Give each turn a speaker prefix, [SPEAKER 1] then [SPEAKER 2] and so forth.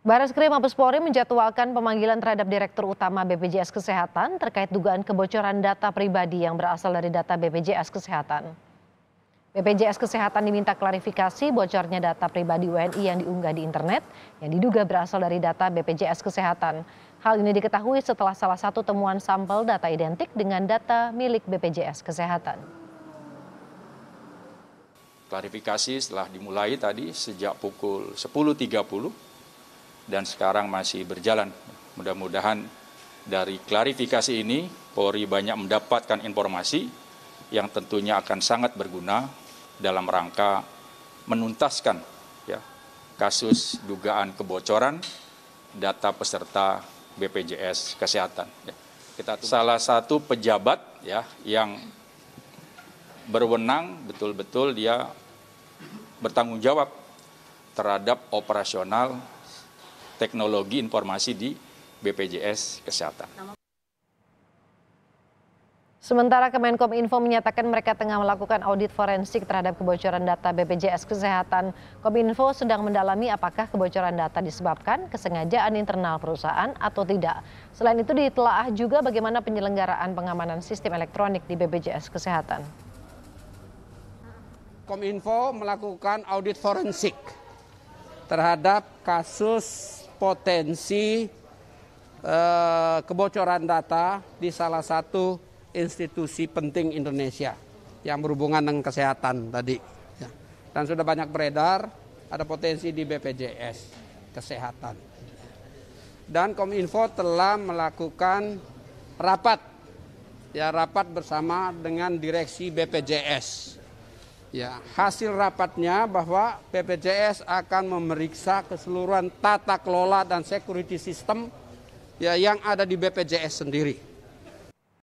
[SPEAKER 1] Baris Krim Mabes Polri menjadwalkan pemanggilan terhadap Direktur Utama BPJS Kesehatan terkait dugaan kebocoran data pribadi yang berasal dari data BPJS Kesehatan. BPJS Kesehatan diminta klarifikasi bocornya data pribadi WNI yang diunggah di internet yang diduga berasal dari data BPJS Kesehatan. Hal ini diketahui setelah salah satu temuan sampel data identik dengan data milik BPJS Kesehatan
[SPEAKER 2] klarifikasi setelah dimulai tadi sejak pukul 10.30 dan sekarang masih berjalan. Mudah-mudahan dari klarifikasi ini Polri banyak mendapatkan informasi yang tentunya akan sangat berguna dalam rangka menuntaskan ya, kasus dugaan kebocoran data peserta BPJS Kesehatan. Ya. Kita salah satu pejabat ya yang berwenang betul-betul dia bertanggung jawab terhadap operasional teknologi informasi di BPJS Kesehatan.
[SPEAKER 1] Sementara Kemenkom Info menyatakan mereka tengah melakukan audit forensik terhadap kebocoran data BPJS Kesehatan. Kominfo sedang mendalami apakah kebocoran data disebabkan kesengajaan internal perusahaan atau tidak. Selain itu ditelaah juga bagaimana penyelenggaraan pengamanan sistem elektronik di BPJS Kesehatan.
[SPEAKER 3] Kominfo melakukan audit forensik terhadap kasus potensi eh, kebocoran data di salah satu institusi penting Indonesia yang berhubungan dengan kesehatan tadi. Ya. Dan sudah banyak beredar ada potensi di BPJS kesehatan. Dan Kominfo telah melakukan rapat ya rapat bersama dengan direksi BPJS Ya, hasil rapatnya bahwa BPJS akan memeriksa keseluruhan tata kelola dan security system ya yang ada di BPJS sendiri.